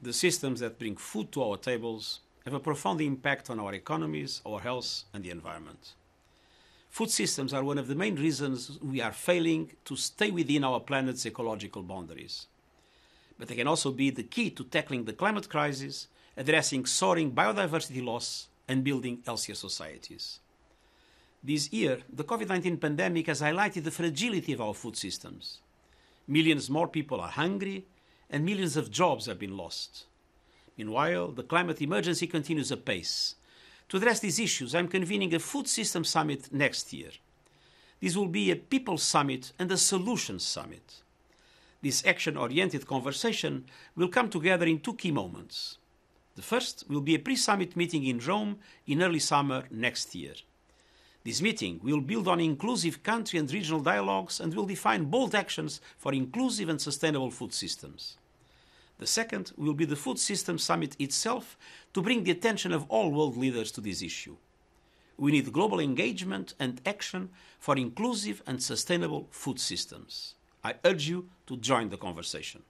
the systems that bring food to our tables have a profound impact on our economies, our health, and the environment. Food systems are one of the main reasons we are failing to stay within our planet's ecological boundaries. But they can also be the key to tackling the climate crisis, addressing soaring biodiversity loss, and building healthier societies. This year, the COVID 19 pandemic has highlighted the fragility of our food systems. Millions more people are hungry, and millions of jobs have been lost. Meanwhile, the climate emergency continues apace. To address these issues, I'm convening a food system summit next year. This will be a people summit and a solutions summit. This action oriented conversation will come together in two key moments. The first will be a pre summit meeting in Rome in early summer next year. This meeting will build on inclusive country and regional dialogues and will define bold actions for inclusive and sustainable food systems. The second will be the Food Systems Summit itself to bring the attention of all world leaders to this issue. We need global engagement and action for inclusive and sustainable food systems. I urge you to join the conversation.